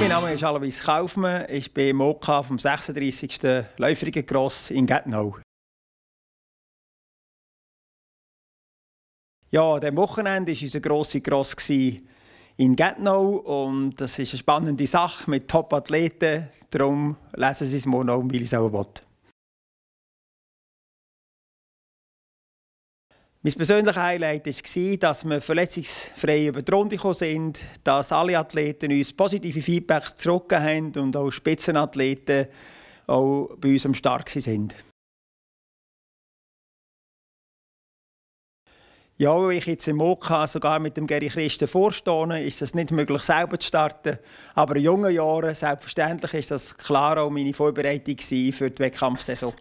mein Name ist Alois Kaufmann. Ich bin im Moka vom 36. Läuferigen Cross in Gättenau. Ja, dem Wochenende war unser grosser Cross in Gättenau und das ist eine spannende Sache mit Top-Athleten. Darum lesen Sie es morgen auch es auch Sauerbott. Mein persönliches Highlight war, dass wir verletzungsfrei über die Runde gekommen sind, dass alle Athleten uns positive Feedbacks zurückgegeben haben und auch Spitzenathleten auch bei uns am Stark sind. Ja, weil ich jetzt im OK sogar mit dem Gary Christen vorstehe, ist es nicht möglich, selber zu starten. Aber in jungen Jahren, selbstverständlich, ist das klar auch meine Vorbereitung für die Wettkampfsaison.